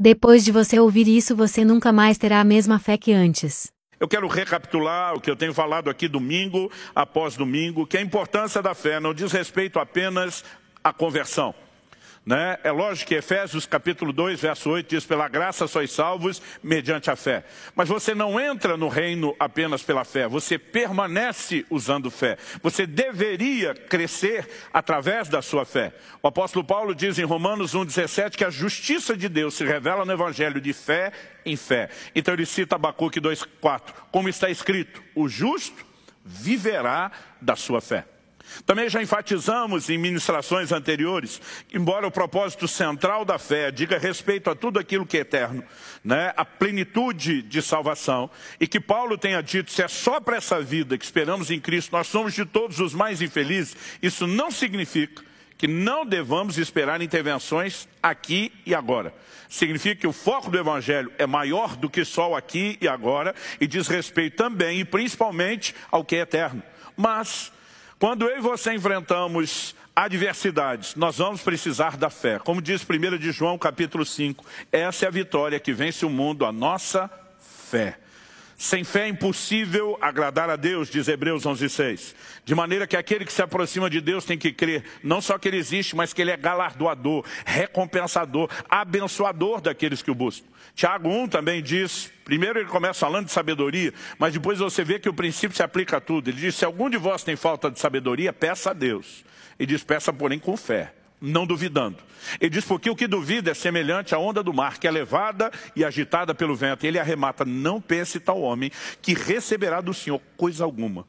Depois de você ouvir isso, você nunca mais terá a mesma fé que antes. Eu quero recapitular o que eu tenho falado aqui domingo após domingo, que é a importância da fé não diz respeito apenas à conversão. Né? É lógico que Efésios capítulo 2, verso 8 diz, pela graça sois salvos mediante a fé. Mas você não entra no reino apenas pela fé, você permanece usando fé. Você deveria crescer através da sua fé. O apóstolo Paulo diz em Romanos 1,17 que a justiça de Deus se revela no evangelho de fé em fé. Então ele cita Abacuque 2,4, como está escrito, o justo viverá da sua fé. Também já enfatizamos em ministrações anteriores, embora o propósito central da fé diga respeito a tudo aquilo que é eterno, né, a plenitude de salvação, e que Paulo tenha dito, se é só para essa vida que esperamos em Cristo, nós somos de todos os mais infelizes, isso não significa que não devamos esperar intervenções aqui e agora. Significa que o foco do Evangelho é maior do que só o aqui e agora, e diz respeito também e principalmente ao que é eterno. Mas quando eu e você enfrentamos adversidades, nós vamos precisar da fé. Como diz 1 de João capítulo 5, essa é a vitória que vence o mundo, a nossa fé. Sem fé é impossível agradar a Deus, diz Hebreus 11,6. De maneira que aquele que se aproxima de Deus tem que crer, não só que Ele existe, mas que Ele é galardoador, recompensador, abençoador daqueles que o buscam. Tiago 1 também diz, primeiro ele começa falando de sabedoria, mas depois você vê que o princípio se aplica a tudo. Ele diz, se algum de vós tem falta de sabedoria, peça a Deus. E diz, peça porém com fé não duvidando. Ele diz, porque o que duvida é semelhante à onda do mar, que é levada e agitada pelo vento. Ele arremata, não pense tal homem que receberá do Senhor coisa alguma.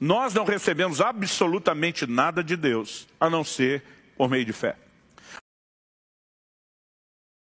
Nós não recebemos absolutamente nada de Deus, a não ser por meio de fé.